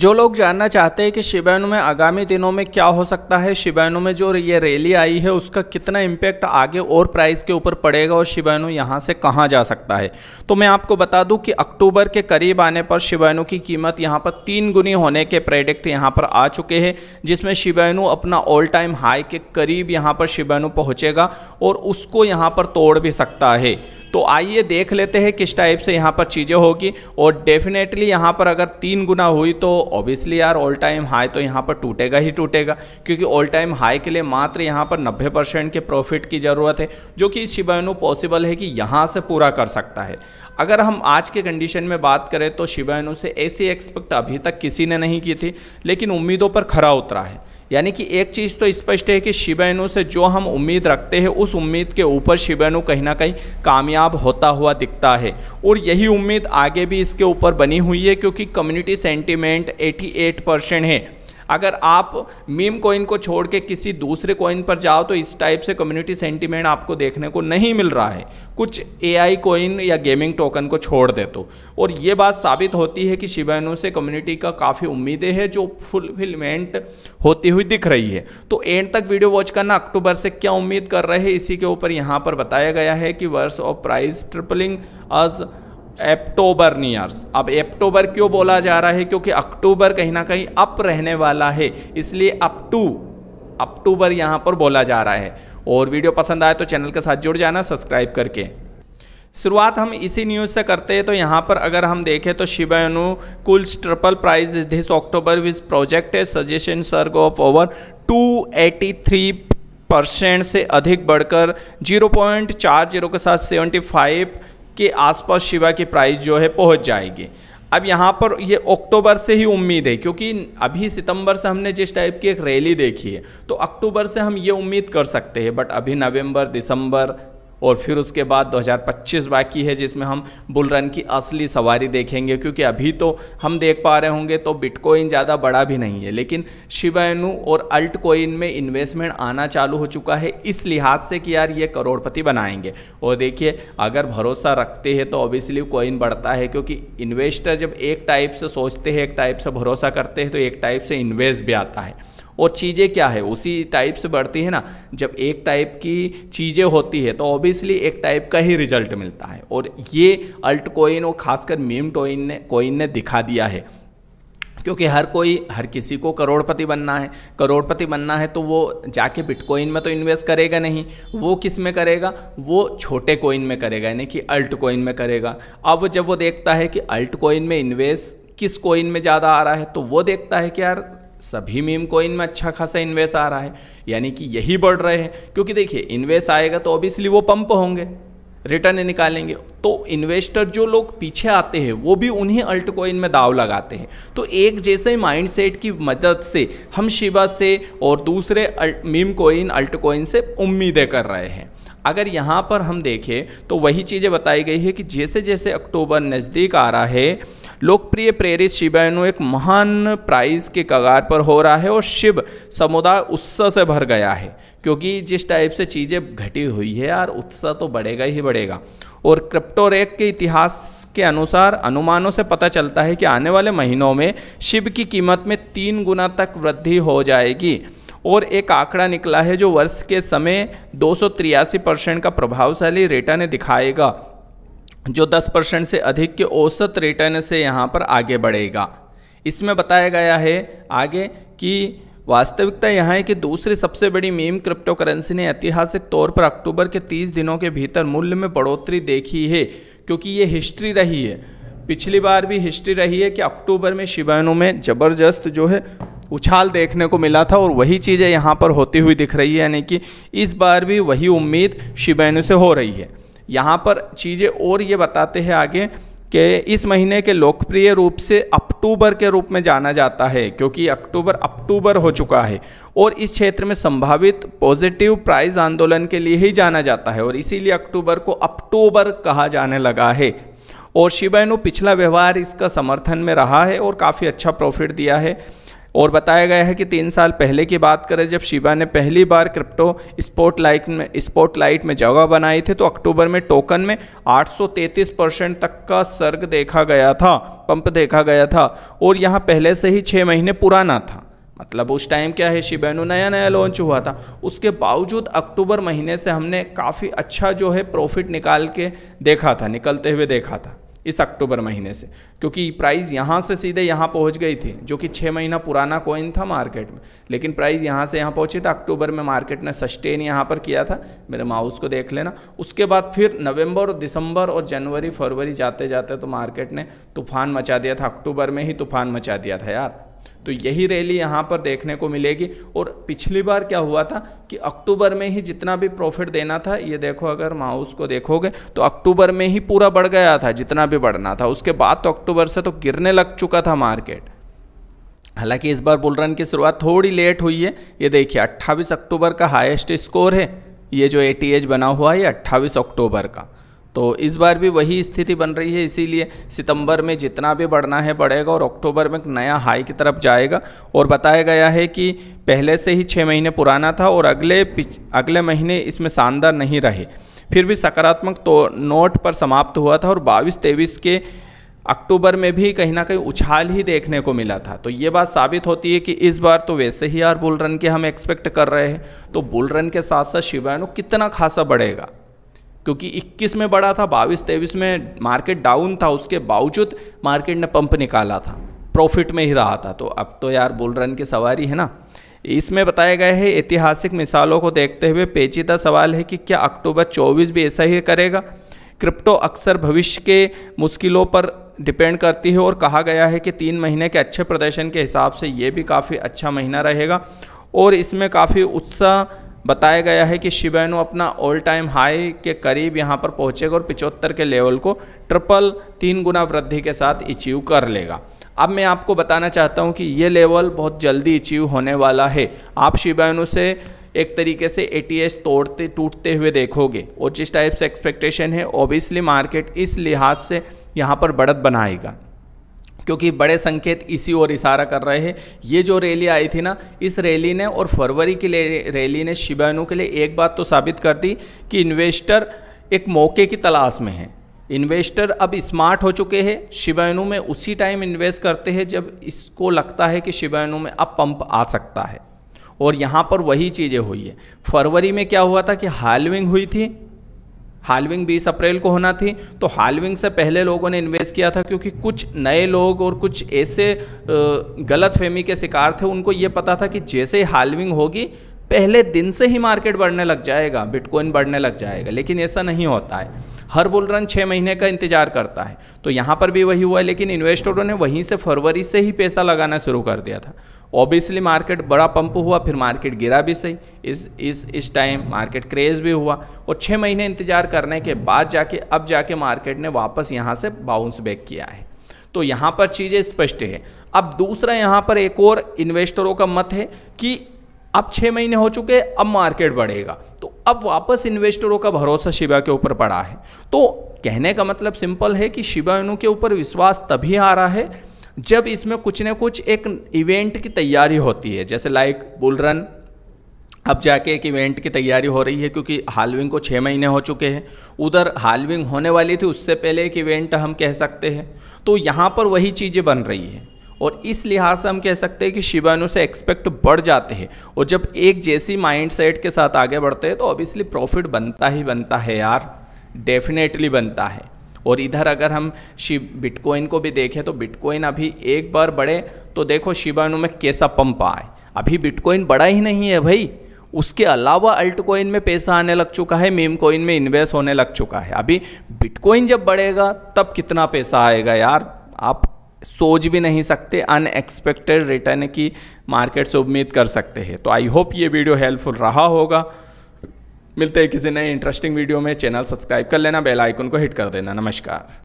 जो लोग जानना चाहते हैं कि शिवानु में आगामी दिनों में क्या हो सकता है शिवानु में जो ये रैली आई है उसका कितना इम्पैक्ट आगे और प्राइस के ऊपर पड़ेगा और शिवानु यहाँ से कहाँ जा सकता है तो मैं आपको बता दूं कि अक्टूबर के करीब आने पर शिवानु की कीमत यहाँ पर तीन गुनी होने के प्रेडिक्ट यहाँ पर आ चुके हैं जिसमें शिवानु अपना ऑल टाइम हाई के करीब यहाँ पर शिवानु पहुँचेगा और उसको यहाँ पर तोड़ भी सकता है तो आइए देख लेते हैं किस टाइप से यहाँ पर चीज़ें होगी और डेफिनेटली यहाँ पर अगर तीन गुना हुई तो ऑब्वियसली यार ऑल टाइम हाई तो यहाँ पर टूटेगा ही टूटेगा क्योंकि ऑल टाइम हाई के लिए मात्र यहाँ पर नब्बे परसेंट के प्रॉफिट की ज़रूरत है जो कि शिवायनु पॉसिबल है कि यहाँ से पूरा कर सकता है अगर हम आज के कंडीशन में बात करें तो शिबाइनो से ऐसी एक्सपेक्ट अभी तक किसी ने नहीं की थी लेकिन उम्मीदों पर खरा उतरा है यानी कि एक चीज़ तो स्पष्ट है कि शिवानु से जो हम उम्मीद रखते हैं उस उम्मीद के ऊपर शिवानु कहीं ना कहीं कामयाब होता हुआ दिखता है और यही उम्मीद आगे भी इसके ऊपर बनी हुई है क्योंकि कम्युनिटी सेंटिमेंट 88 परसेंट है अगर आप मीम कोइन को छोड़ के किसी दूसरे कोइन पर जाओ तो इस टाइप से कम्युनिटी सेंटिमेंट आपको देखने को नहीं मिल रहा है कुछ आई कॉइन या गेमिंग टोकन को छोड़ दे तो और ये बात साबित होती है कि शिबाइनो से कम्युनिटी का काफ़ी उम्मीदें हैं जो फुलफिलमेंट होती हुई दिख रही है तो एंड तक वीडियो वॉच करना अक्टूबर से क्या उम्मीद कर रहे हैं इसी के ऊपर यहाँ पर बताया गया है कि worse of price tripling as nears अब एप्टोबर क्यों बोला जा रहा है क्योंकि अक्टूबर कहीं ना कहीं अप रहने वाला है इसलिए अप टू अक्टूबर यहाँ पर बोला जा रहा है और वीडियो पसंद आए तो चैनल के साथ जुड़ जाना सब्सक्राइब करके शुरुआत हम इसी न्यूज़ से करते हैं तो यहाँ पर अगर हम देखें तो शिवानु कुल्स triple price this October with project suggestion sir go of over 283 percent से अधिक बढ़कर 0.40 के साथ 75 के आसपास शिवा के प्राइस जो है पहुंच जाएगी अब यहाँ पर ये अक्टूबर से ही उम्मीद है क्योंकि अभी सितंबर से हमने जिस टाइप की एक रैली देखी है तो अक्टूबर से हम ये उम्मीद कर सकते हैं बट अभी नवंबर दिसंबर और फिर उसके बाद 2025 बाकी है जिसमें हम बुल रन की असली सवारी देखेंगे क्योंकि अभी तो हम देख पा रहे होंगे तो बिटकॉइन ज़्यादा बड़ा भी नहीं है लेकिन शिवायनु और अल्ट कोइन में इन्वेस्टमेंट आना चालू हो चुका है इस लिहाज से कि यार ये करोड़पति बनाएंगे और देखिए अगर भरोसा रखते हैं तो ऑब्वियसली कोइन बढ़ता है क्योंकि इन्वेस्टर जब एक टाइप से सोचते हैं एक टाइप से भरोसा करते हैं तो एक टाइप से इन्वेस्ट भी आता है और चीज़ें क्या है उसी टाइप से बढ़ती है ना जब एक टाइप की चीज़ें होती है तो ऑब्वियसली एक टाइप का ही रिजल्ट मिलता है और ये अल्ट कोइन और खासकर मीम टोइन ने कोइन ने दिखा दिया है क्योंकि हर कोई हर किसी को करोड़पति बनना है करोड़पति बनना है तो वो जाके बिटकॉइन में तो इन्वेस्ट करेगा नहीं वो किस में करेगा वो छोटे कॉइन में करेगा यानी कि अल्ट कॉइन में करेगा अब जब वो देखता है कि अल्ट कॉइन में इन्वेस्ट किस कॉइन में ज़्यादा आ रहा है तो वो देखता है कि यार सभी मीम कोइन में अच्छा खासा इन्वेस्ट आ रहा है यानी कि यही बढ़ रहे हैं क्योंकि देखिए इन्वेस्ट आएगा तो ऑब्वियसली वो पंप होंगे रिटर्न निकालेंगे तो इन्वेस्टर जो लोग पीछे आते हैं वो भी उन्हीं अल्ट कोइन में दाव लगाते हैं तो एक जैसे माइंड सेट की मदद से हम शिवा से और दूसरे मीम कोइन अल्ट कोइन से उम्मीदें कर रहे हैं अगर यहाँ पर हम देखें तो वही चीज़ें बताई गई है कि जैसे जैसे अक्टूबर नज़दीक आ रहा है लोकप्रिय प्रेरित शिवायनु एक महान प्राइज के कगार पर हो रहा है और शिव समुदाय उत्साह से भर गया है क्योंकि जिस टाइप से चीज़ें घटी हुई है यार उत्साह तो बढ़ेगा ही बढ़ेगा और क्रिप्टोरेक के इतिहास के अनुसार अनुमानों से पता चलता है कि आने वाले महीनों में शिव की कीमत में तीन गुना तक वृद्धि हो जाएगी और एक आंकड़ा निकला है जो वर्ष के समय दो परसेंट का प्रभावशाली रिटर्न दिखाएगा जो 10 परसेंट से अधिक के औसत रिटर्न से यहाँ पर आगे बढ़ेगा इसमें बताया गया है आगे कि वास्तविकता यहाँ है कि दूसरी सबसे बड़ी मीम क्रिप्टो करेंसी ने ऐतिहासिक तौर पर अक्टूबर के 30 दिनों के भीतर मूल्य में बढ़ोतरी देखी है क्योंकि ये हिस्ट्री रही है पिछली बार भी हिस्ट्री रही है कि अक्टूबर में शिवानों में ज़बरदस्त जो है उछाल देखने को मिला था और वही चीज़ें यहाँ पर होती हुई दिख रही है यानी कि इस बार भी वही उम्मीद शिबैनु से हो रही है यहाँ पर चीज़ें और ये बताते हैं आगे कि इस महीने के लोकप्रिय रूप से अक्टूबर के रूप में जाना जाता है क्योंकि अक्टूबर अक्टूबर हो चुका है और इस क्षेत्र में संभावित पॉजिटिव प्राइस आंदोलन के लिए ही जाना जाता है और इसीलिए अक्टूबर को अक्टूबर कहा जाने लगा है और शिबैनु पिछला व्यवहार इसका समर्थन में रहा है और काफ़ी अच्छा प्रॉफिट दिया है और बताया गया है कि तीन साल पहले की बात करें जब शिबा ने पहली बार क्रिप्टो स्पॉटलाइट में स्पॉटलाइट में जगह बनाई थी तो अक्टूबर में टोकन में 833 परसेंट तक का सर्ग देखा गया था पंप देखा गया था और यहाँ पहले से ही छः महीने पुराना था मतलब उस टाइम क्या है शिबेनु नया नया लॉन्च हुआ था उसके बावजूद अक्टूबर महीने से हमने काफ़ी अच्छा जो है प्रॉफिट निकाल के देखा था निकलते हुए देखा था इस अक्टूबर महीने से क्योंकि प्राइस यहाँ से सीधे यहाँ पहुँच गई थी जो कि छः महीना पुराना कॉइन था मार्केट में लेकिन प्राइस यहाँ से यहाँ पहुँची था तो अक्टूबर में मार्केट ने सस्टेन यहाँ पर किया था मेरे माउस को देख लेना उसके बाद फिर नवंबर दिसंबर और जनवरी फरवरी जाते जाते तो मार्केट ने तूफान मचा दिया था अक्टूबर में ही तूफान मचा दिया था यार तो यही रैली यहाँ पर देखने को मिलेगी और पिछली बार क्या हुआ था कि अक्टूबर में ही जितना भी प्रॉफिट देना था ये देखो अगर माउस को देखोगे तो अक्टूबर में ही पूरा बढ़ गया था जितना भी बढ़ना था उसके बाद तो अक्टूबर से तो गिरने लग चुका था मार्केट हालांकि इस बार बुलरन की शुरुआत थोड़ी लेट हुई है ये देखिए 28 अक्टूबर का हाईएस्ट स्कोर है ये जो ए बना हुआ है ये 28 अक्टूबर का तो इस बार भी वही स्थिति बन रही है इसीलिए सितंबर में जितना भी बढ़ना है बढ़ेगा और अक्टूबर में नया हाई की तरफ जाएगा और बताया गया है कि पहले से ही छः महीने पुराना था और अगले अगले महीने इसमें शानदार नहीं रहे फिर भी सकारात्मक तो नोट पर समाप्त हुआ था और बाईस तेईस के अक्टूबर में भी कहीं ना कहीं उछाल ही देखने को मिला था तो ये बात साबित होती है कि इस बार तो वैसे ही यार बुल रन के हम एक्सपेक्ट कर रहे हैं तो बुल रन के साथ साथ शिवायनु कितना खासा बढ़ेगा क्योंकि 21 में बढ़ा था बाईस तेईस में मार्केट डाउन था उसके बावजूद मार्केट ने पंप निकाला था प्रॉफिट में ही रहा था तो अब तो यार बुल रन की सवारी है ना इसमें बताए गए हैं ऐतिहासिक मिसालों को देखते हुए पेचीदा सवाल है कि क्या अक्टूबर 24 भी ऐसा ही करेगा क्रिप्टो अक्सर भविष्य के मुश्किलों पर डिपेंड करती है और कहा गया है कि तीन महीने के अच्छे प्रदर्शन के हिसाब से ये भी काफ़ी अच्छा महीना रहेगा और इसमें काफ़ी उत्साह बताया गया है कि शिबैनो अपना ऑल टाइम हाई के करीब यहाँ पर पहुँचेगा और पिचहत्तर के लेवल को ट्रिपल तीन गुना वृद्धि के साथ अचीव कर लेगा अब मैं आपको बताना चाहता हूँ कि ये लेवल बहुत जल्दी अचीव होने वाला है आप शिबैनो से एक तरीके से ए तोड़ते टूटते हुए देखोगे और जिस टाइप से एक्सपेक्टेशन है ओबियसली मार्केट इस लिहाज से यहाँ पर बढ़त बनाएगा क्योंकि बड़े संकेत इसी ओर इशारा कर रहे हैं ये जो रैली आई थी ना इस रैली ने और फरवरी की रैली ने शिबानू के लिए एक बात तो साबित कर दी कि इन्वेस्टर एक मौके की तलाश में है इन्वेस्टर अब स्मार्ट हो चुके हैं शिबानु में उसी टाइम इन्वेस्ट करते हैं जब इसको लगता है कि शिबानू में अब पंप आ सकता है और यहाँ पर वही चीज़ें हुई है फरवरी में क्या हुआ था कि हालविंग हुई थी हालविंग बीस अप्रैल को होना थी तो हालविंग से पहले लोगों ने इन्वेस्ट किया था क्योंकि कुछ नए लोग और कुछ ऐसे गलत फहमी के शिकार थे उनको ये पता था कि जैसे ही हालविंग होगी पहले दिन से ही मार्केट बढ़ने लग जाएगा बिटकॉइन बढ़ने लग जाएगा लेकिन ऐसा नहीं होता है हर बुल रन छः महीने का इंतजार करता है तो यहाँ पर भी वही हुआ है लेकिन इन्वेस्टरों ने वहीं से फरवरी से ही पैसा लगाना शुरू कर दिया था ऑब्वियसली मार्केट बड़ा पंप हुआ फिर मार्केट गिरा भी सही इस इस इस टाइम मार्केट क्रेज भी हुआ और छः महीने इंतज़ार करने के बाद जाके अब जाके मार्केट ने वापस यहाँ से बाउंस बैक किया है तो यहाँ पर चीज़ें स्पष्ट है अब दूसरा यहाँ पर एक और इन्वेस्टरों का मत है कि अब छः महीने हो चुके अब मार्केट बढ़ेगा तो अब वापस इन्वेस्टरों का भरोसा शिवा के ऊपर पड़ा है तो कहने का मतलब सिंपल है कि शिवा इनू के ऊपर विश्वास तभी आ रहा है जब इसमें कुछ ना कुछ एक इवेंट की तैयारी होती है जैसे लाइक बुल रन अब जाके एक इवेंट की तैयारी हो रही है क्योंकि हालविंग को छः महीने हो चुके हैं उधर हालविंग होने वाली थी उससे पहले एक इवेंट हम कह सकते हैं तो यहाँ पर वही चीज़ें बन रही हैं और इस लिहाज से हम कह सकते हैं कि शिवानु से एक्सपेक्ट बढ़ जाते हैं और जब एक जैसी माइंड सेट के साथ आगे बढ़ते हैं तो ऑब्वियसली प्रॉफिट बनता ही बनता है यार डेफिनेटली बनता है और इधर अगर हम शिव बिटकॉइन को भी देखें तो बिटकॉइन अभी एक बार बढ़े तो देखो शिवानु में कैसा पंप आए अभी बिटकॉइन बड़ा ही नहीं है भाई उसके अलावा अल्ट कोइन में पैसा आने लग चुका है मेम कॉइन में इन्वेस्ट होने लग चुका है अभी बिटकॉइन जब बढ़ेगा तब कितना पैसा आएगा यार आप सोच भी नहीं सकते अनएक्सपेक्टेड रिटर्न की मार्केट से उम्मीद कर सकते हैं तो आई होप ये वीडियो हेल्पफुल रहा होगा मिलते हैं किसी नए इंटरेस्टिंग वीडियो में चैनल सब्सक्राइब कर लेना बेल आइकन को हिट कर देना नमस्कार